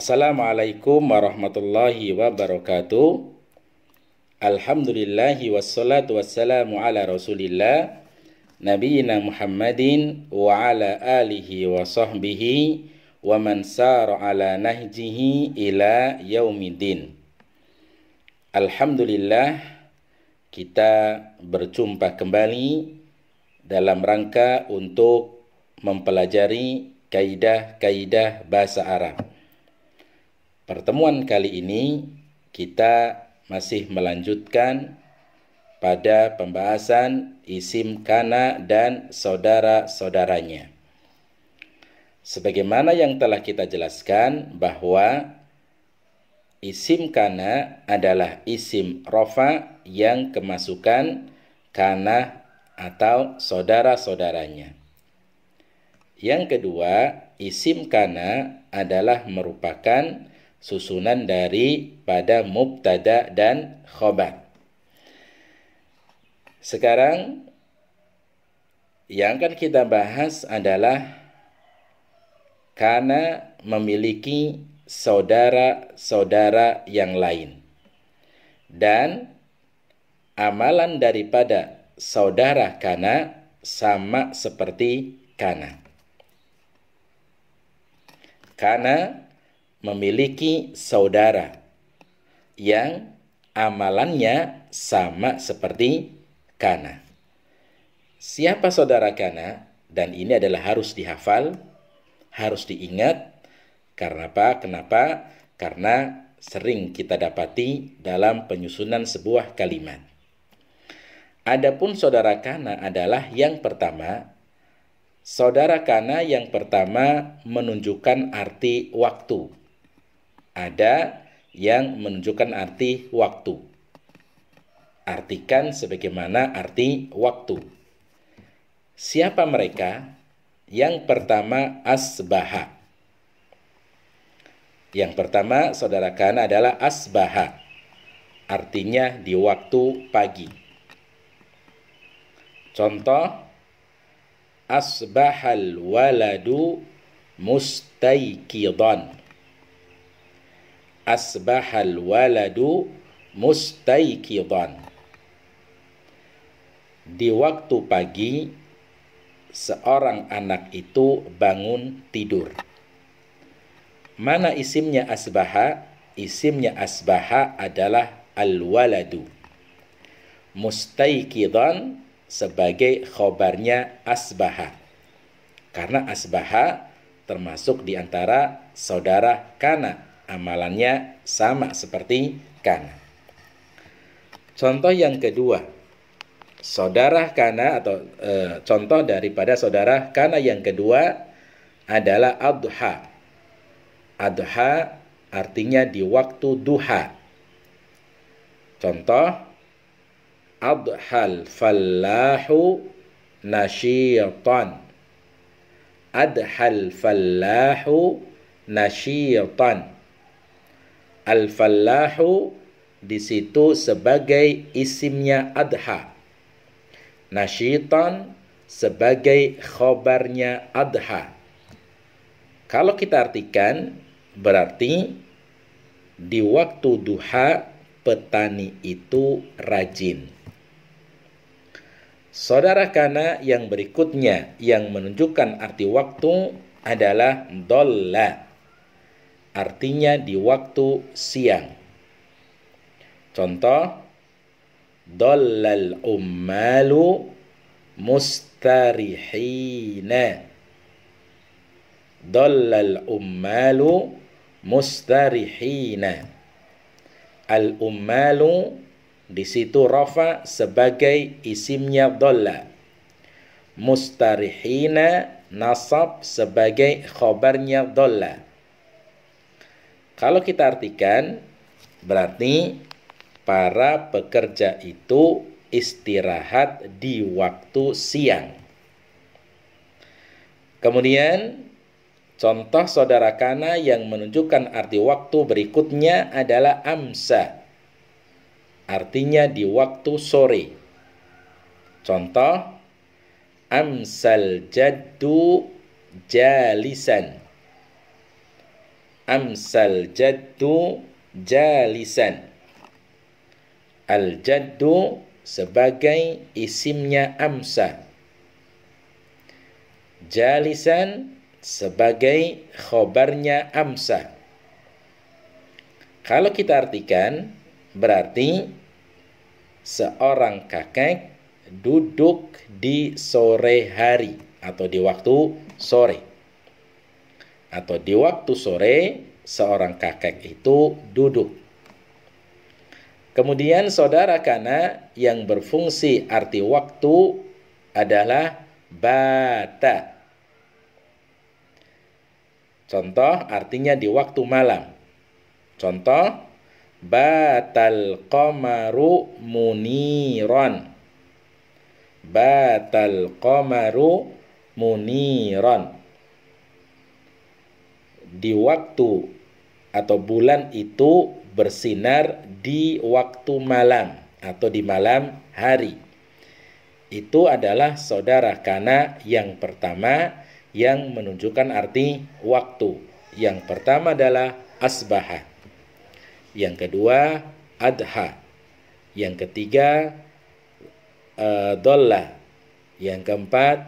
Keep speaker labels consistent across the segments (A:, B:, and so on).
A: Assalamualaikum warahmatullahi wabarakatuh. Alhamdulillahi wassalatu wassalamu ala rasulillah Nabiina Muhammadin wa ala alihi wa sahbihi wa man sar ala nahjihi ila yaumiddin Alhamdulillah kita berjumpa kembali dalam rangka untuk mempelajari kaidah-kaidah bahasa Arab Pertemuan kali ini kita masih melanjutkan pada pembahasan isim kana dan saudara-saudaranya. Sebagaimana yang telah kita jelaskan bahwa isim kana adalah isim rofa yang kemasukan kana atau saudara-saudaranya. Yang kedua, isim kana adalah merupakan susunan dari pada mubtada dan khobar. Sekarang yang akan kita bahas adalah karena memiliki saudara-saudara yang lain dan amalan daripada saudara karena sama seperti karena Kana memiliki saudara yang amalannya sama seperti Kana. Siapa saudara Kana? Dan ini adalah harus dihafal, harus diingat. Karena apa? Kenapa? Karena sering kita dapati dalam penyusunan sebuah kalimat. Adapun saudara Kana adalah yang pertama, saudara Kana yang pertama menunjukkan arti waktu. Ada yang menunjukkan arti waktu. Artikan sebagaimana arti waktu. Siapa mereka? Yang pertama asbaha. Yang pertama saudara kan adalah asbaha. Artinya di waktu pagi. Contoh asbahal waladu mustaiqidan asbahal waladu mustaikidan. Di waktu pagi, seorang anak itu bangun tidur. Mana isimnya asbaha? Isimnya asbaha adalah al-waladu. Mustaikidan sebagai khobarnya asbaha. Karena asbaha termasuk di antara saudara kana amalannya sama seperti Kana. Contoh yang kedua, saudara Kana atau e, contoh daripada saudara Kana yang kedua adalah Adha. Adha artinya di waktu duha. Contoh, adhal fallahu nasyirtan. Adhal fallahu nasyirtan. Al-Fallahu di situ sebagai isimnya adha. Nasyitan sebagai khobarnya adha. Kalau kita artikan berarti di waktu duha petani itu rajin. Saudara kana yang berikutnya yang menunjukkan arti waktu adalah dollah artinya di waktu siang. Contoh, Dollal ummalu mustarihina. Dollal ummalu mustarihina. Al-ummalu di situ rafa sebagai isimnya dolla. Mustarihina nasab sebagai khobarnya dolla kalau kita artikan berarti para pekerja itu istirahat di waktu siang. Kemudian contoh saudara kana yang menunjukkan arti waktu berikutnya adalah amsa. Artinya di waktu sore. Contoh amsal jaddu jalisan amsal jaddu jalisan al jaddu sebagai isimnya amsa jalisan sebagai khobarnya amsa kalau kita artikan berarti seorang kakek duduk di sore hari atau di waktu sore atau di waktu sore seorang kakek itu duduk. Kemudian saudara kana yang berfungsi arti waktu adalah bata. Contoh artinya di waktu malam. Contoh batal qamaru muniran Batal qamaru muniran di waktu atau bulan itu bersinar di waktu malam atau di malam hari. Itu adalah saudara kana yang pertama yang menunjukkan arti waktu. Yang pertama adalah asbaha. Yang kedua adha. Yang ketiga eh, dolla. Yang keempat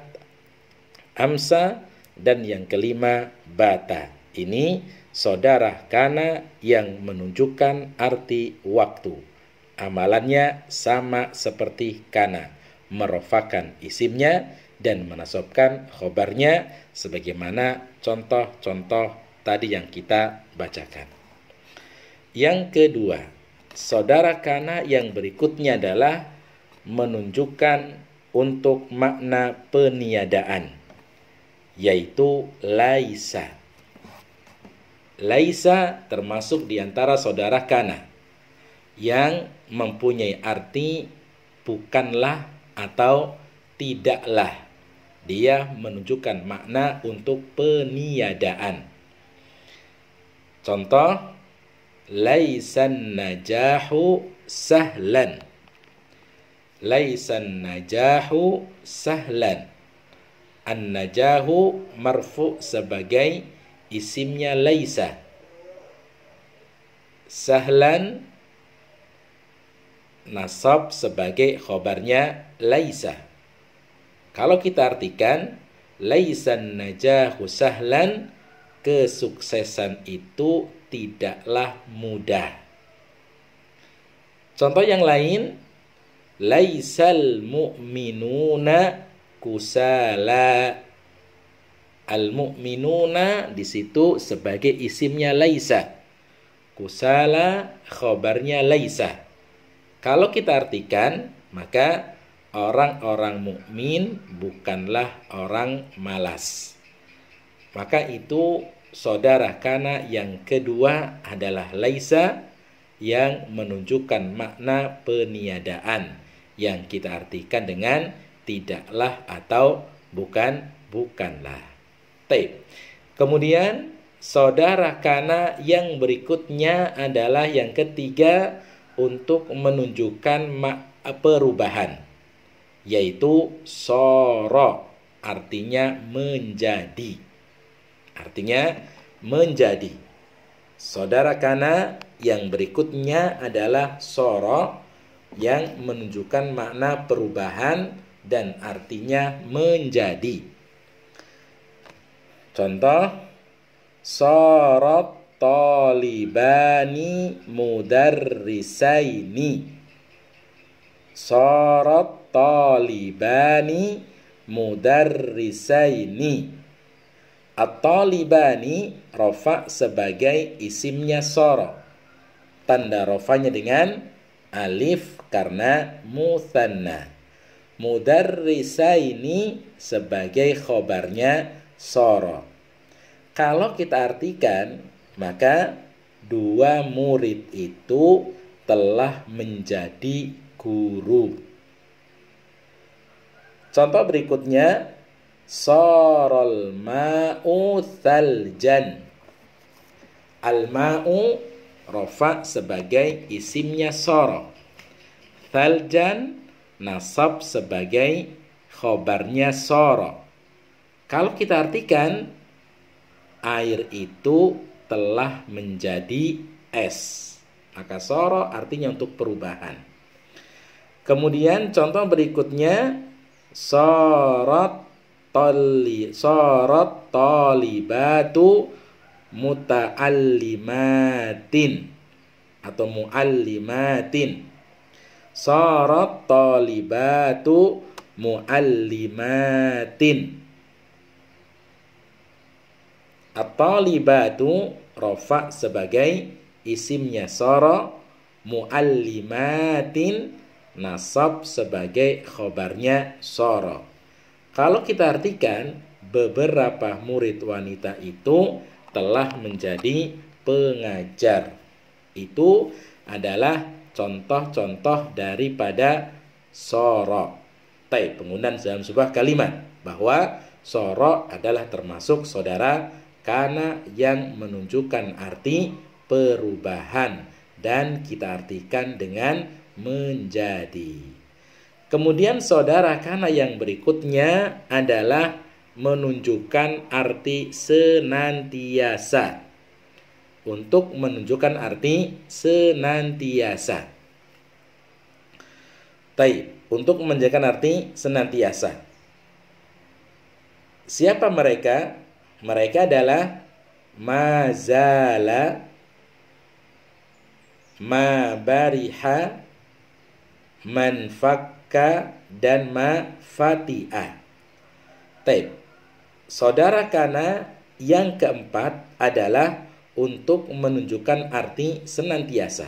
A: amsa dan yang kelima bata. Ini saudara kana yang menunjukkan arti waktu. Amalannya sama seperti kana, merofakan isimnya dan menasobkan khobarnya sebagaimana contoh-contoh tadi yang kita bacakan. Yang kedua, saudara kana yang berikutnya adalah menunjukkan untuk makna peniadaan yaitu laisa Laisa termasuk di antara saudara kana yang mempunyai arti bukanlah atau tidaklah. Dia menunjukkan makna untuk peniadaan. Contoh, laisan najahu sahlan. Laisan najahu sahlan. An-najahu marfu sebagai isimnya laisa sahlan nasab sebagai khobarnya laisa kalau kita artikan laisan najahu sahlan kesuksesan itu tidaklah mudah contoh yang lain laisal mu'minuna kusala Al-mu'minuna di situ sebagai isimnya laisa. Kusala khobarnya laisa. Kalau kita artikan, maka orang-orang mukmin bukanlah orang malas. Maka itu saudara karena yang kedua adalah laisa yang menunjukkan makna peniadaan yang kita artikan dengan tidaklah atau bukan bukanlah. Taib. Kemudian saudara kana yang berikutnya adalah yang ketiga untuk menunjukkan perubahan yaitu soro artinya menjadi artinya menjadi saudara kana yang berikutnya adalah soro yang menunjukkan makna perubahan dan artinya menjadi Contoh Sarat talibani mudarrisaini Sarat talibani mudarrisaini At-talibani rofa sebagai isimnya soro Tanda rofanya dengan alif karena muthanna Mudarrisaini sebagai khobarnya soro. Kalau kita artikan, maka dua murid itu telah menjadi guru. Contoh berikutnya, sorol ma'u thaljan. Al-ma'u rofa sebagai isimnya soro. Thaljan nasab sebagai khobarnya sorok. Kalau kita artikan, air itu telah menjadi es. maka soro artinya untuk perubahan. Kemudian contoh berikutnya, sorot toli, sorot tolibatu muta'allimatin atau muallimatin. Sorot tolibatu muallimatin At-talibatu rofa sebagai isimnya soro muallimatin nasab sebagai khobarnya soro. Kalau kita artikan, beberapa murid wanita itu telah menjadi pengajar. Itu adalah contoh-contoh daripada soro. Tapi penggunaan dalam sebuah kalimat bahwa soro adalah termasuk saudara karena yang menunjukkan arti perubahan dan kita artikan dengan menjadi. Kemudian saudara karena yang berikutnya adalah menunjukkan arti senantiasa. Untuk menunjukkan arti senantiasa. Taib, untuk menjadikan arti senantiasa. Siapa mereka? Mereka adalah mazala mabariha manfakka dan mafati'ah. Taib. Saudara kana yang keempat adalah untuk menunjukkan arti senantiasa.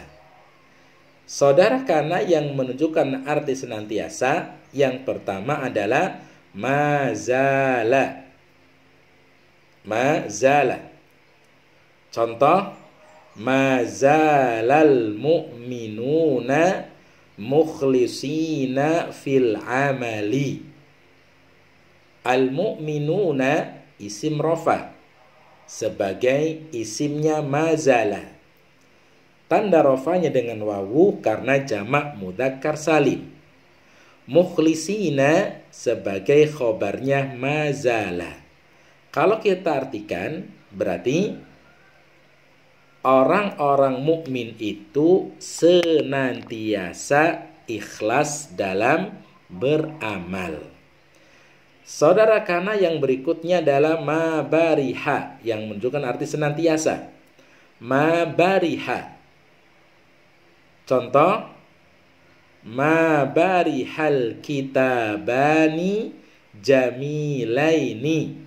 A: Saudara kana yang menunjukkan arti senantiasa yang pertama adalah mazala mazala. Contoh mazalal mu'minuna mukhlisina fil amali. Al mu'minuna isim rofa sebagai isimnya mazala. Tanda rofanya dengan wawu karena jamak mudakar salim. Mukhlisina sebagai khobarnya mazala. Kalau kita artikan berarti orang-orang mukmin itu senantiasa ikhlas dalam beramal. Saudara karena yang berikutnya adalah mabariha yang menunjukkan arti senantiasa. Mabariha. Contoh mabarihal kitabani jamilaini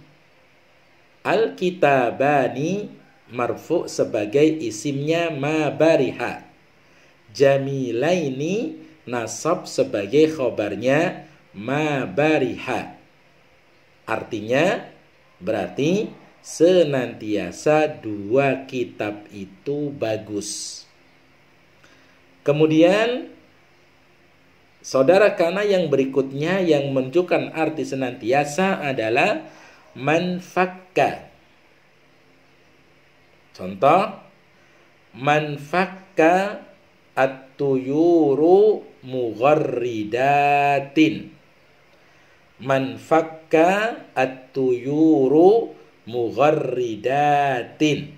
A: Al-kitabani marfu sebagai isimnya mabariha. Jamilaini nasab sebagai khobarnya mabariha. Artinya berarti senantiasa dua kitab itu bagus. Kemudian saudara kana yang berikutnya yang menunjukkan arti senantiasa adalah Manfakka, Contoh manfakka at-tuyuru mugharridatin. Man at-tuyuru mugharridatin.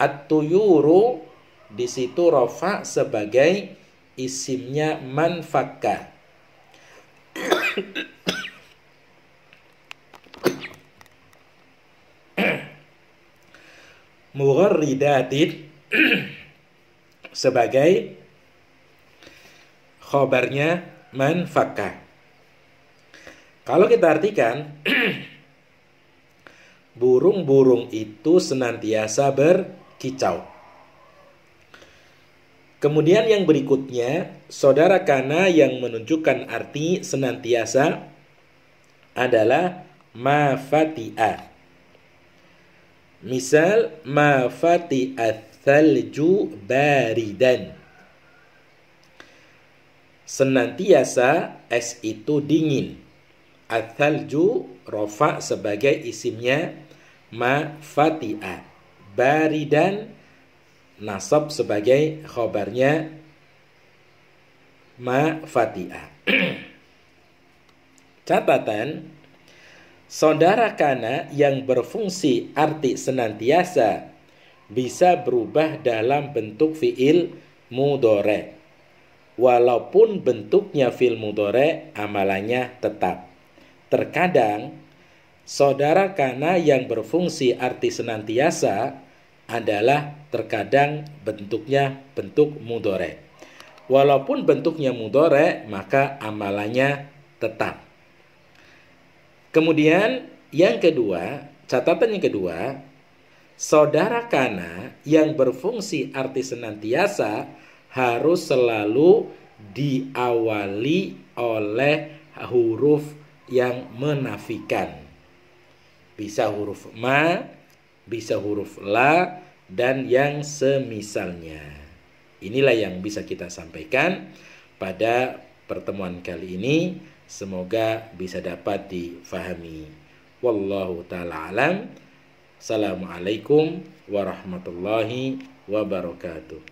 A: At-tuyuru di situ rofa sebagai isimnya manfakka. mugharridatin sebagai khobarnya manfaka. Kalau kita artikan burung-burung itu senantiasa berkicau. Kemudian yang berikutnya, saudara kana yang menunjukkan arti senantiasa adalah mafati'a. Misal ma fati athalju baridan. Senantiasa es itu dingin. Athalju rofa sebagai isimnya ma fati'at. Baridan nasab sebagai khobarnya ma fati'at. Catatan Saudara kana yang berfungsi arti senantiasa bisa berubah dalam bentuk fiil mudore. Walaupun bentuknya fiil mudore, amalannya tetap. Terkadang, saudara kana yang berfungsi arti senantiasa adalah terkadang bentuknya bentuk mudore. Walaupun bentuknya mudore, maka amalannya tetap. Kemudian yang kedua, catatan yang kedua, saudara kana yang berfungsi arti senantiasa harus selalu diawali oleh huruf yang menafikan. Bisa huruf ma, bisa huruf la, dan yang semisalnya. Inilah yang bisa kita sampaikan pada pertemuan kali ini. Semoga bisa dapat difahami. Wallahu taala alam. Assalamualaikum warahmatullahi wabarakatuh.